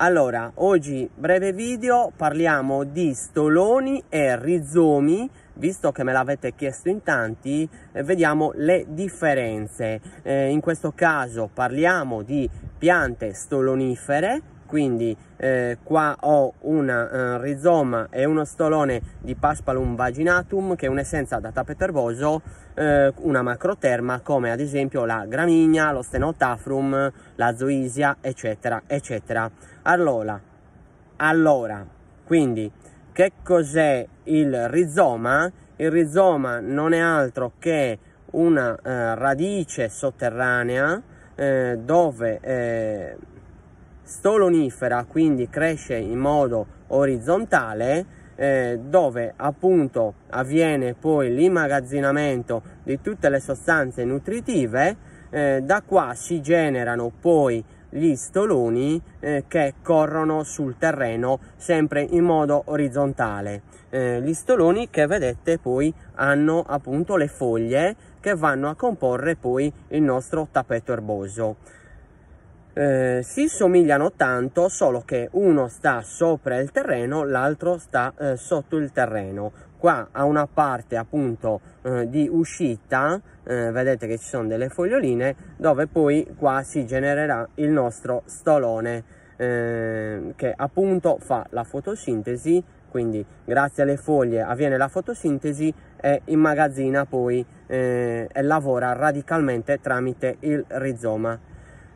Allora, oggi breve video, parliamo di stoloni e rizomi, visto che me l'avete chiesto in tanti, eh, vediamo le differenze. Eh, in questo caso parliamo di piante stolonifere quindi eh, qua ho un eh, rizoma e uno stolone di Paspalum vaginatum che è un'essenza da tappeto erboso, eh, una macroterma come ad esempio la gramigna, lo stenotafrum, la zoisia eccetera eccetera. Allora, allora quindi che cos'è il rizoma? Il rizoma non è altro che una eh, radice sotterranea eh, dove eh, stolonifera, quindi cresce in modo orizzontale eh, dove appunto avviene poi l'immagazzinamento di tutte le sostanze nutritive, eh, da qua si generano poi gli stoloni eh, che corrono sul terreno sempre in modo orizzontale. Eh, gli stoloni che vedete poi hanno appunto le foglie che vanno a comporre poi il nostro tappeto erboso eh, si somigliano tanto solo che uno sta sopra il terreno l'altro sta eh, sotto il terreno qua a una parte appunto eh, di uscita eh, vedete che ci sono delle foglioline dove poi qua si genererà il nostro stolone eh, che appunto fa la fotosintesi quindi grazie alle foglie avviene la fotosintesi e immagazzina poi eh, e lavora radicalmente tramite il rizoma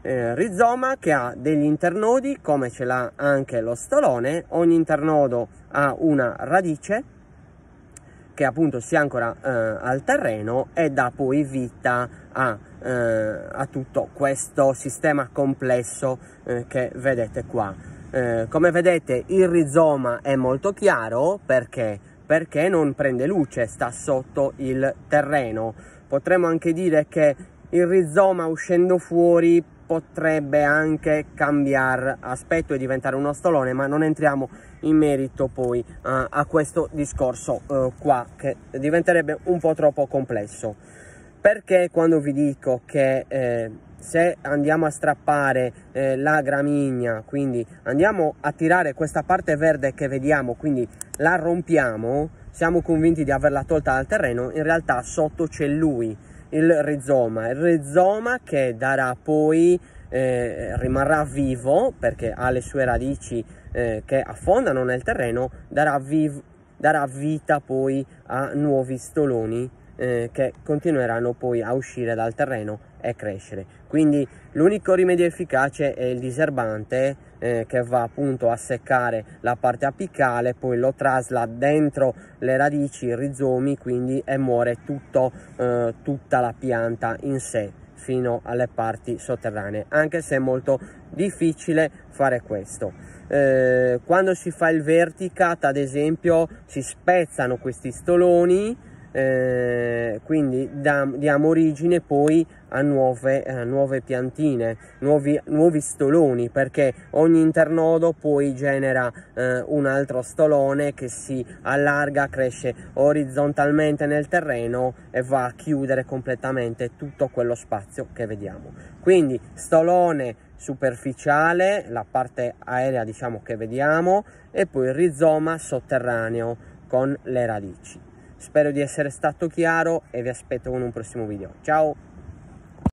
eh, rizoma che ha degli internodi come ce l'ha anche lo stolone ogni internodo ha una radice che appunto si ancora eh, al terreno e dà poi vita a, eh, a tutto questo sistema complesso eh, che vedete qua eh, come vedete il rizoma è molto chiaro perché perché non prende luce sta sotto il terreno potremmo anche dire che il rizoma uscendo fuori potrebbe anche cambiare aspetto e diventare uno stolone, ma non entriamo in merito poi uh, a questo discorso uh, qua che diventerebbe un po' troppo complesso. Perché quando vi dico che eh, se andiamo a strappare eh, la gramigna, quindi andiamo a tirare questa parte verde che vediamo, quindi la rompiamo, siamo convinti di averla tolta dal terreno, in realtà sotto c'è lui il rizoma, il rizoma che darà poi, eh, rimarrà vivo perché ha le sue radici eh, che affondano nel terreno, darà, viv- darà vita poi a nuovi stoloni eh, che continueranno poi a uscire dal terreno e crescere. Quindi l'unico rimedio efficace è il diserbante eh, che va appunto a seccare la parte apicale, poi lo trasla dentro le radici, i rizomi, quindi e muore tutto, eh, tutta la pianta in sé fino alle parti sotterranee, anche se è molto difficile fare questo. Eh, quando si fa il verticat, ad esempio, si spezzano questi stoloni eh, quindi dam, diamo origine poi a nuove, a nuove piantine, nuovi, nuovi, stoloni, perché ogni internodo poi genera eh, un altro stolone che si allarga, cresce orizzontalmente nel terreno e va a chiudere completamente tutto quello spazio che vediamo. Quindi stolone superficiale, la parte aerea diciamo che vediamo, e poi rizoma sotterraneo con le radici. Spero di essere stato chiaro e vi aspetto con un prossimo video. Ciao!